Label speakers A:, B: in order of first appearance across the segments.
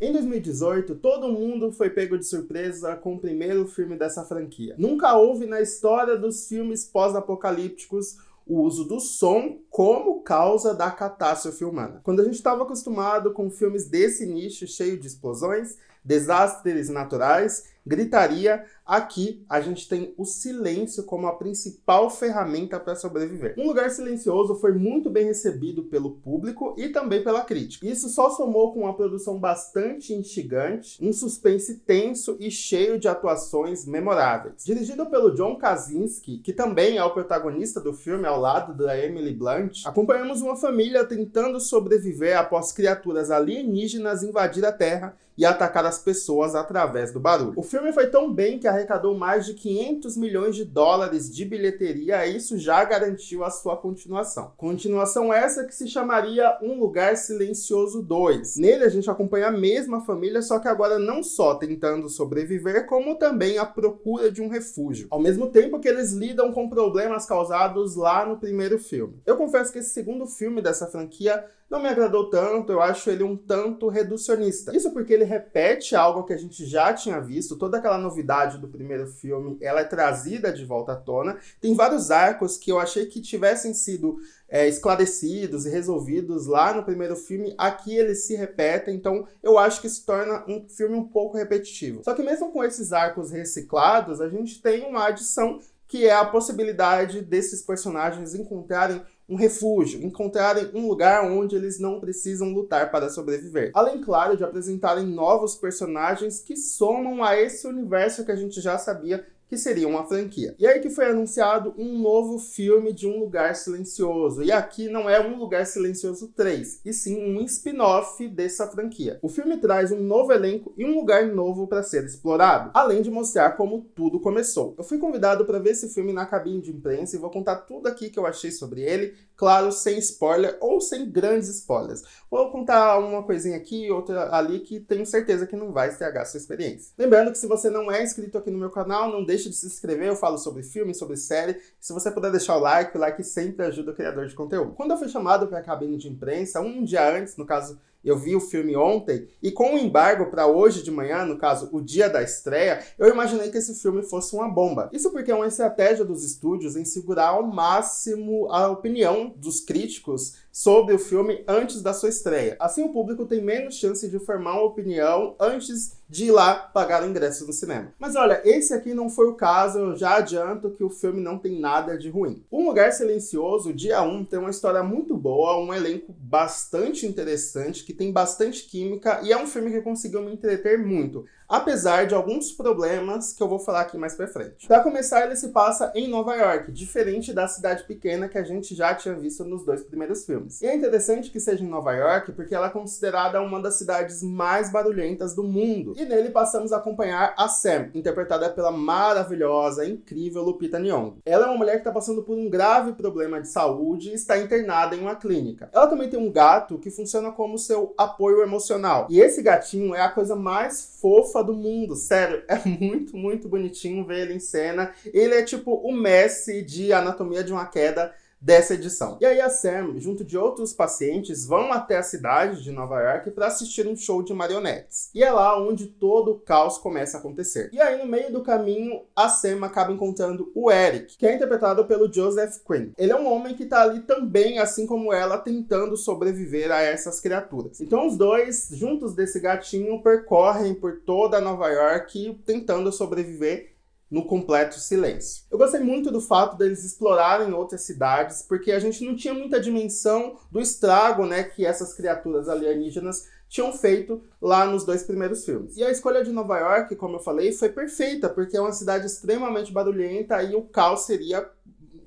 A: Em 2018, todo mundo foi pego de surpresa com o primeiro filme dessa franquia. Nunca houve na história dos filmes pós-apocalípticos o uso do som como causa da catástrofe humana. Quando a gente estava acostumado com filmes desse nicho cheio de explosões, desastres naturais gritaria, aqui a gente tem o silêncio como a principal ferramenta para sobreviver. Um Lugar Silencioso foi muito bem recebido pelo público e também pela crítica. Isso só somou com uma produção bastante instigante, um suspense tenso e cheio de atuações memoráveis. Dirigido pelo John Kaczynski, que também é o protagonista do filme ao lado da Emily Blunt, acompanhamos uma família tentando sobreviver após criaturas alienígenas invadir a Terra e atacar as pessoas através do barulho. O filme filme foi tão bem que arrecadou mais de 500 milhões de dólares de bilheteria e isso já garantiu a sua continuação. Continuação essa que se chamaria Um Lugar Silencioso 2. Nele a gente acompanha a mesma família, só que agora não só tentando sobreviver, como também à procura de um refúgio. Ao mesmo tempo que eles lidam com problemas causados lá no primeiro filme. Eu confesso que esse segundo filme dessa franquia não me agradou tanto, eu acho ele um tanto reducionista. Isso porque ele repete algo que a gente já tinha visto, toda aquela novidade do primeiro filme, ela é trazida de volta à tona. Tem vários arcos que eu achei que tivessem sido é, esclarecidos e resolvidos lá no primeiro filme, aqui eles se repetem, então eu acho que se torna um filme um pouco repetitivo. Só que mesmo com esses arcos reciclados, a gente tem uma adição que é a possibilidade desses personagens encontrarem um refúgio, encontrarem um lugar onde eles não precisam lutar para sobreviver. Além, claro, de apresentarem novos personagens que somam a esse universo que a gente já sabia que seria uma franquia. E aí que foi anunciado um novo filme de Um Lugar Silencioso. E aqui não é Um Lugar Silencioso 3, e sim um spin-off dessa franquia. O filme traz um novo elenco e um lugar novo para ser explorado, além de mostrar como tudo começou. Eu fui convidado para ver esse filme na cabine de imprensa e vou contar tudo aqui que eu achei sobre ele claro, sem spoiler ou sem grandes spoilers. Vou contar uma coisinha aqui, outra ali, que tenho certeza que não vai estragar a sua experiência. Lembrando que se você não é inscrito aqui no meu canal, não deixe de se inscrever, eu falo sobre filme, sobre série. Se você puder deixar o like, o like sempre ajuda o criador de conteúdo. Quando eu fui chamado para a cabine de imprensa, um dia antes, no caso eu vi o filme ontem e com o embargo para hoje de manhã, no caso, o dia da estreia, eu imaginei que esse filme fosse uma bomba. Isso porque é uma estratégia dos estúdios em segurar ao máximo a opinião dos críticos sobre o filme antes da sua estreia. Assim o público tem menos chance de formar uma opinião antes de ir lá pagar o ingresso no cinema. Mas olha, esse aqui não foi o caso, eu já adianto que o filme não tem nada de ruim. O Lugar Silencioso, dia 1, tem uma história muito boa, um elenco bastante interessante, que tem bastante química e é um filme que conseguiu me entreter muito, apesar de alguns problemas que eu vou falar aqui mais pra frente. Para começar, ele se passa em Nova York, diferente da cidade pequena que a gente já tinha visto nos dois primeiros filmes. E é interessante que seja em Nova York porque ela é considerada uma das cidades mais barulhentas do mundo e nele passamos a acompanhar a Sam, interpretada pela maravilhosa, incrível Lupita Nyong'o. Ela é uma mulher que está passando por um grave problema de saúde e está internada em uma clínica. Ela também tem um gato que funciona como seu apoio emocional. E esse gatinho é a coisa mais fofa do mundo, sério, é muito, muito bonitinho ver ele em cena. Ele é tipo o Messi de Anatomia de uma Queda dessa edição. E aí a Sam, junto de outros pacientes, vão até a cidade de Nova York para assistir um show de marionetes. E é lá onde todo o caos começa a acontecer. E aí no meio do caminho, a Sam acaba encontrando o Eric, que é interpretado pelo Joseph Quinn. Ele é um homem que está ali também, assim como ela, tentando sobreviver a essas criaturas. Então os dois, juntos desse gatinho, percorrem por toda Nova York tentando sobreviver no completo silêncio. Eu gostei muito do fato deles explorarem outras cidades, porque a gente não tinha muita dimensão do estrago, né, que essas criaturas alienígenas tinham feito lá nos dois primeiros filmes. E a escolha de Nova York, como eu falei, foi perfeita, porque é uma cidade extremamente barulhenta e o caos seria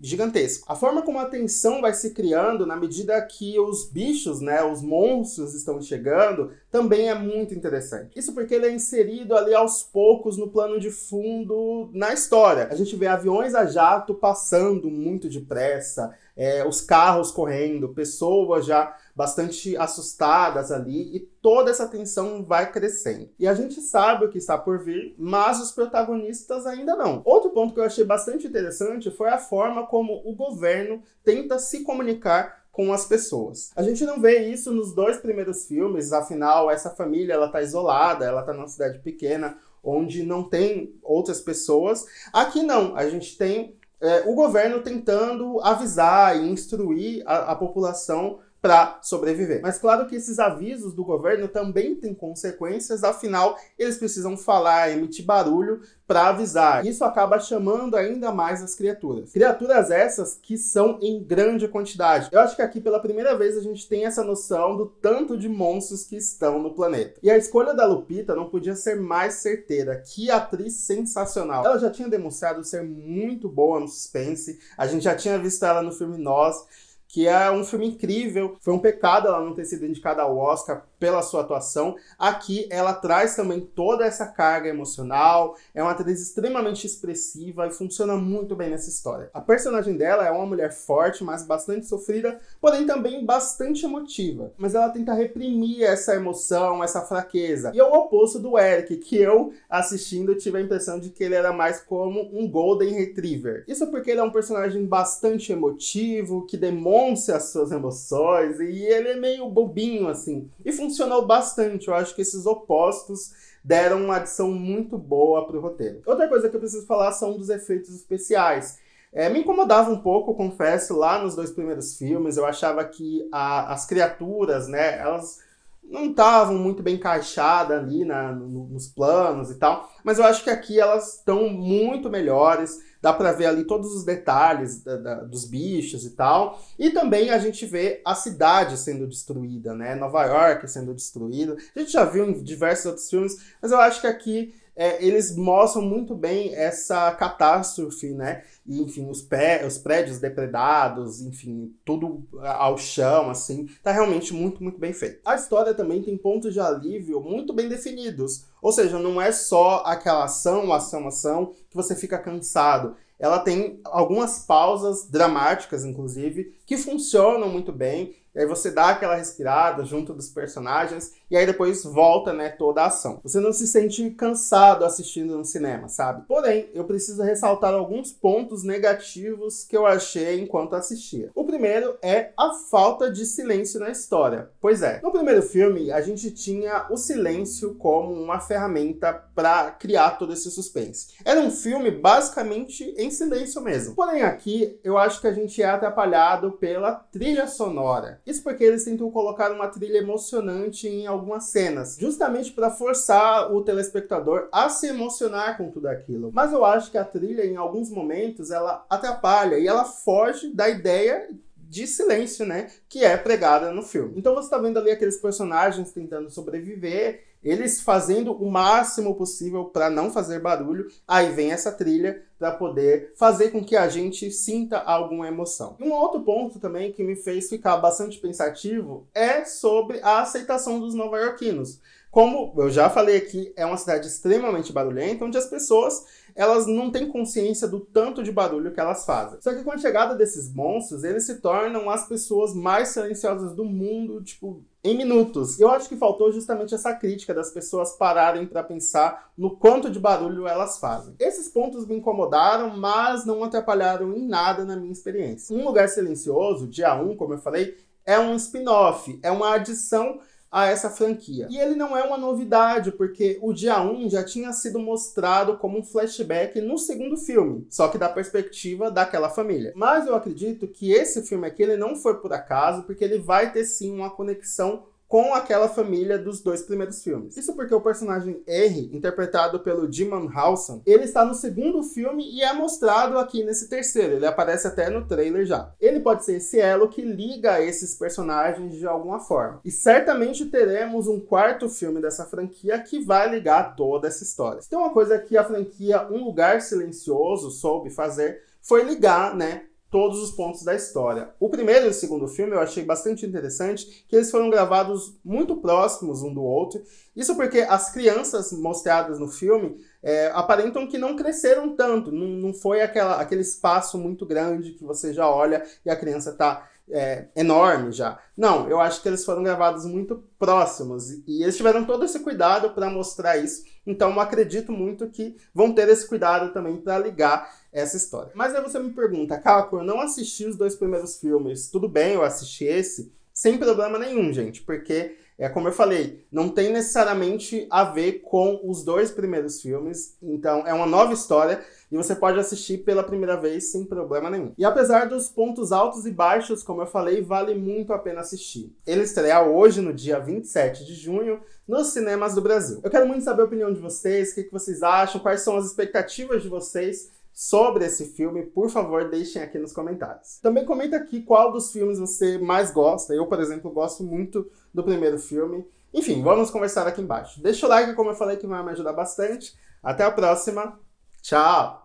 A: gigantesco. A forma como a tensão vai se criando na medida que os bichos, né, os monstros estão chegando, também é muito interessante. Isso porque ele é inserido ali aos poucos no plano de fundo na história. A gente vê aviões a jato passando muito depressa, é, os carros correndo, pessoas já bastante assustadas ali e toda essa tensão vai crescendo. E a gente sabe o que está por vir, mas os protagonistas ainda não. Outro ponto que eu achei bastante interessante foi a forma como o governo tenta se comunicar com as pessoas. A gente não vê isso nos dois primeiros filmes, afinal essa família ela tá isolada, ela tá numa cidade pequena onde não tem outras pessoas. Aqui não, a gente tem é, o governo tentando avisar e instruir a, a população para sobreviver. Mas claro que esses avisos do governo também têm consequências, afinal, eles precisam falar, emitir barulho para avisar. Isso acaba chamando ainda mais as criaturas. Criaturas essas que são em grande quantidade. Eu acho que aqui pela primeira vez a gente tem essa noção do tanto de monstros que estão no planeta. E a escolha da Lupita não podia ser mais certeira. Que atriz sensacional. Ela já tinha demonstrado ser muito boa no suspense. A gente já tinha visto ela no filme Nós que é um filme incrível. Foi um pecado ela não ter sido indicada ao Oscar pela sua atuação. Aqui ela traz também toda essa carga emocional, é uma atriz extremamente expressiva e funciona muito bem nessa história. A personagem dela é uma mulher forte, mas bastante sofrida, porém também bastante emotiva. Mas ela tenta reprimir essa emoção, essa fraqueza. E é o oposto do Eric, que eu assistindo tive a impressão de que ele era mais como um Golden Retriever. Isso porque ele é um personagem bastante emotivo, que demonstra as suas emoções e ele é meio bobinho assim. E funcionou bastante. Eu acho que esses opostos deram uma adição muito boa pro roteiro. Outra coisa que eu preciso falar são dos efeitos especiais. É, me incomodava um pouco, confesso, lá nos dois primeiros filmes. Eu achava que a, as criaturas, né, elas não estavam muito bem encaixadas ali na, no, nos planos e tal. Mas eu acho que aqui elas estão muito melhores dá para ver ali todos os detalhes da, da, dos bichos e tal. E também a gente vê a cidade sendo destruída, né? Nova York sendo destruída. A gente já viu em diversos outros filmes, mas eu acho que aqui é, eles mostram muito bem essa catástrofe, né? E, enfim, os, os prédios depredados, enfim, tudo ao chão, assim. Tá realmente muito, muito bem feito. A história também tem pontos de alívio muito bem definidos. Ou seja, não é só aquela ação, ação, ação, que você fica cansado ela tem algumas pausas dramáticas, inclusive, que funcionam muito bem e aí você dá aquela respirada junto dos personagens e aí depois volta, né, toda a ação. Você não se sente cansado assistindo no cinema, sabe? Porém, eu preciso ressaltar alguns pontos negativos que eu achei enquanto assistia. O primeiro é a falta de silêncio na história. Pois é, no primeiro filme a gente tinha o silêncio como uma ferramenta para criar todo esse suspense. Era um filme basicamente em silêncio mesmo. Porém aqui eu acho que a gente é atrapalhado pela trilha sonora. Isso porque eles tentam colocar uma trilha emocionante em algumas cenas, justamente para forçar o telespectador a se emocionar com tudo aquilo. Mas eu acho que a trilha, em alguns momentos, ela atrapalha e ela foge da ideia de silêncio, né? Que é pregada no filme. Então você tá vendo ali aqueles personagens tentando sobreviver eles fazendo o máximo possível para não fazer barulho, aí vem essa trilha para poder fazer com que a gente sinta alguma emoção. Um outro ponto também que me fez ficar bastante pensativo é sobre a aceitação dos nova-iorquinos. Como eu já falei aqui, é uma cidade extremamente barulhenta, onde as pessoas elas não têm consciência do tanto de barulho que elas fazem. Só que com a chegada desses monstros, eles se tornam as pessoas mais silenciosas do mundo, tipo, em minutos. Eu acho que faltou justamente essa crítica das pessoas pararem para pensar no quanto de barulho elas fazem. Esses pontos me incomodaram, mas não atrapalharam em nada na minha experiência. Um lugar silencioso, dia 1, um, como eu falei, é um spin-off, é uma adição a essa franquia. E ele não é uma novidade, porque o dia 1 já tinha sido mostrado como um flashback no segundo filme, só que da perspectiva daquela família. Mas eu acredito que esse filme aqui ele não foi por acaso, porque ele vai ter sim uma conexão com aquela família dos dois primeiros filmes. Isso porque o personagem R, interpretado pelo Jim Halson, ele está no segundo filme e é mostrado aqui nesse terceiro. Ele aparece até no trailer já. Ele pode ser esse elo que liga esses personagens de alguma forma. E certamente teremos um quarto filme dessa franquia que vai ligar toda essa história. Tem então, uma coisa que a franquia Um Lugar Silencioso soube fazer foi ligar, né, todos os pontos da história. O primeiro e o segundo filme eu achei bastante interessante, que eles foram gravados muito próximos um do outro. Isso porque as crianças mostradas no filme é, aparentam que não cresceram tanto, não, não foi aquela, aquele espaço muito grande que você já olha e a criança está é, enorme já. Não, eu acho que eles foram gravados muito próximos e eles tiveram todo esse cuidado para mostrar isso. Então, acredito muito que vão ter esse cuidado também para ligar essa história. Mas aí você me pergunta, Caco, eu não assisti os dois primeiros filmes. Tudo bem, eu assisti esse sem problema nenhum, gente, porque é como eu falei, não tem necessariamente a ver com os dois primeiros filmes, então é uma nova história e você pode assistir pela primeira vez sem problema nenhum. E apesar dos pontos altos e baixos, como eu falei, vale muito a pena assistir. Ele estreia hoje, no dia 27 de junho, nos cinemas do Brasil. Eu quero muito saber a opinião de vocês, o que vocês acham, quais são as expectativas de vocês sobre esse filme, por favor, deixem aqui nos comentários. Também comenta aqui qual dos filmes você mais gosta. Eu, por exemplo, gosto muito do primeiro filme. Enfim, vamos conversar aqui embaixo. Deixa o like, como eu falei, que vai me ajudar bastante. Até a próxima. Tchau!